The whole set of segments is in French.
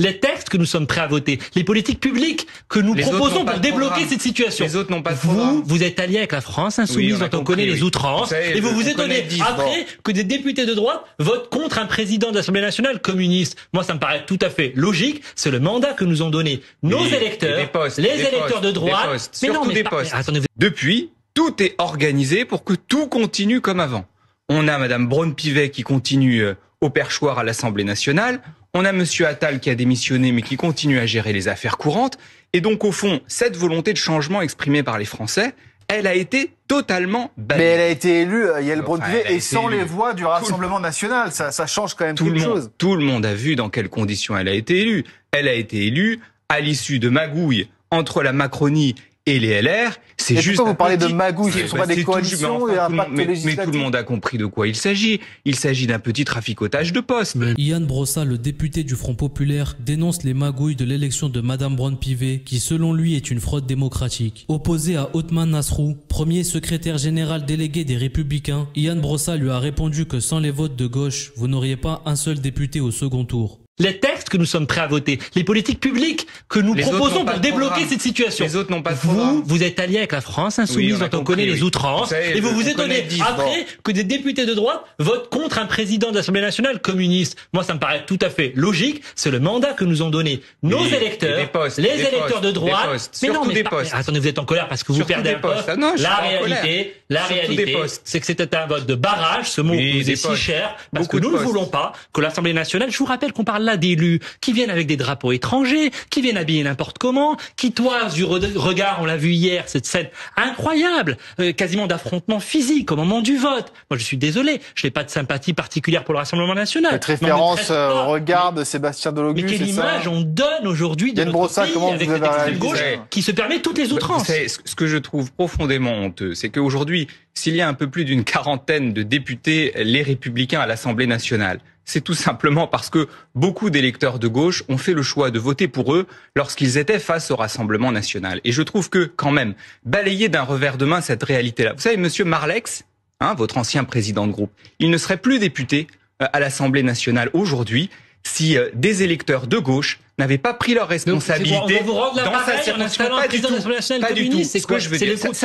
les textes que nous sommes prêts à voter, les politiques publiques que nous proposons pour débloquer cette situation. Les autres n'ont pas Vous, vous êtes allié avec la France insoumise quand on, connaît les outrances, et vous vous étonnez après que des députés de droite votent contre un président de l'Assemblée nationale communiste. Moi, ça me paraît tout à fait logique. C'est le mandat que nous ont donné nos électeurs, les électeurs de droite. mais surtout des postes. Depuis, tout est organisé pour que tout continue comme avant. On a Madame Braun-Pivet qui continue euh, au perchoir à l'Assemblée nationale. On a Monsieur Attal qui a démissionné mais qui continue à gérer les affaires courantes. Et donc au fond, cette volonté de changement exprimée par les Français, elle a été totalement Mais elle a été élue, euh, Yael enfin, et sans les voix du Rassemblement national. Ça, change quand même tout quelque Tout le monde a vu dans quelles conditions elle a été élue. Elle a été élue à l'issue de magouilles entre la Macronie et les LR. C'est juste. Vous parlez de magouilles ce sont pas bah, des coalitions et impact législatif. Mais tout le monde a compris de quoi il s'agit. Il s'agit d'un petit traficotage de postes. Ian Brossa, le député du Front Populaire, dénonce les magouilles de l'élection de Madame Brown-Pivet, qui selon lui est une fraude démocratique. Opposé à Othman Nasrou, premier secrétaire général délégué des Républicains, Ian Brossa lui a répondu que sans les votes de gauche, vous n'auriez pas un seul député au second tour les textes que nous sommes prêts à voter, les politiques publiques que nous proposons pour débloquer cette situation. Les autres n'ont pas de Vous, vous êtes allié avec la France insoumise on dont on connaît les outrances, et vous vous étonnez après que des députés de droite votent contre un président de l'Assemblée nationale communiste. Moi, ça me paraît tout à fait logique. C'est le mandat que nous ont donné nos électeurs, les électeurs de droite. mais non, mais, attendez, vous êtes en colère parce que vous perdez un poste. Ah la réalité, la réalité, c'est que c'était un vote de barrage. Ce mot nous est si cher parce que nous ne voulons pas que l'Assemblée nationale. Je vous rappelle qu'on parle des d'élus qui viennent avec des drapeaux étrangers, qui viennent habiller n'importe comment, qui toisent du regard, on l'a vu hier, cette scène incroyable, euh, quasiment d'affrontement physique au moment du vote. Moi, je suis désolé, je n'ai pas de sympathie particulière pour le Rassemblement national. Cette référence euh, regarde Sébastien Delogu, Mais quelle image on donne aujourd'hui de notre avec cette gauche qui se permet toutes les outrances. Ce que je trouve profondément honteux, c'est qu'aujourd'hui, s'il y a un peu plus d'une quarantaine de députés les républicains à l'Assemblée nationale, c'est tout simplement parce que beaucoup d'électeurs de gauche ont fait le choix de voter pour eux lorsqu'ils étaient face au Rassemblement national. Et je trouve que, quand même, balayer d'un revers de main cette réalité-là. Vous savez, Monsieur Marlex, hein, votre ancien président de groupe, il ne serait plus député euh, à l'Assemblée nationale aujourd'hui si euh, des électeurs de gauche n'avaient pas pris leurs responsabilités dans Pas du tout. Pas du tout. ce que je veux dire. Ça,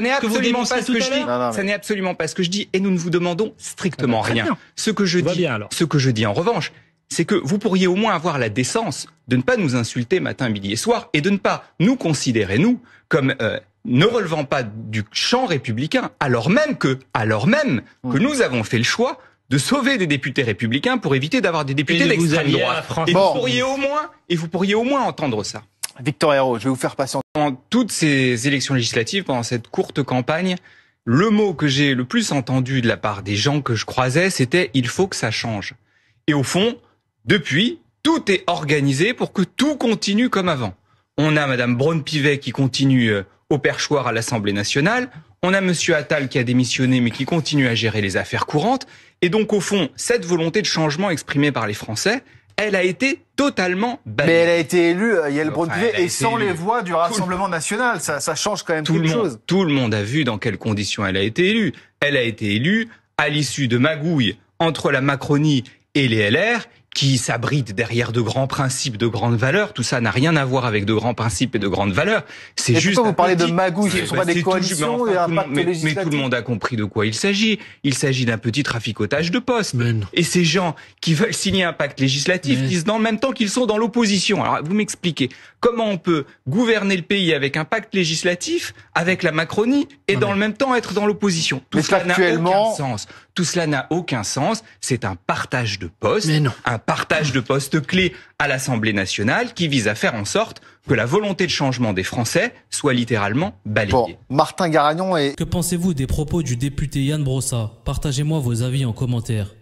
n'est absolument pas ce que je dis. Ça n'est absolument pas ce que je dis. Et nous ne vous demandons strictement rien. Ce que je dis, ce que je dis en revanche, c'est que vous pourriez au moins avoir la décence de ne pas nous insulter matin, midi et soir et de ne pas nous considérer nous comme euh, ne relevant pas du champ républicain, alors même que, alors même que mmh. nous avons fait le choix de sauver des députés républicains pour éviter d'avoir des députés d'extrême droite. Et vous pourriez au moins, et vous pourriez au moins entendre ça. Victor Hérault, je vais vous faire passer. Pendant toutes ces élections législatives, pendant cette courte campagne, le mot que j'ai le plus entendu de la part des gens que je croisais, c'était il faut que ça change. Et au fond, depuis, tout est organisé pour que tout continue comme avant. On a Madame Braun-Pivet qui continue euh, au perchoir à l'Assemblée nationale. On a Monsieur Attal qui a démissionné mais qui continue à gérer les affaires courantes. Et donc, au fond, cette volonté de changement exprimée par les Français, elle a été totalement bannie. Mais elle a été élue, euh, Yael et sans les voix du Rassemblement national. Ça, change quand même tout quelque chose. Tout le monde a vu dans quelles conditions elle a été élue. Elle a été élue à l'issue de magouilles entre la Macronie et les LR qui s'abrite derrière de grands principes, de grandes valeurs. Tout ça n'a rien à voir avec de grands principes et de grandes valeurs. C'est juste. Pourquoi vous parlez de magouilles Ce ne sont pas bah, des coalitions mais, et un tout législatif mais, tout le monde a compris de quoi il s'agit. Il s'agit d'un petit traficotage de postes. Et ces gens qui veulent signer un pacte législatif disent, dans en même temps qu'ils sont dans l'opposition. Alors vous m'expliquez comment on peut gouverner le pays avec un pacte législatif, avec la Macronie et dans le même temps être dans l'opposition. Tout cela n'a aucun sens. Tout cela n'a aucun sens. C'est un partage de postes, un partage de postes clés à l'Assemblée nationale qui vise à faire en sorte que la volonté de changement des Français soit littéralement balayée. Martin Garagnon et... Que pensez-vous des propos du député Yann Brossa Partagez-moi vos avis en commentaire.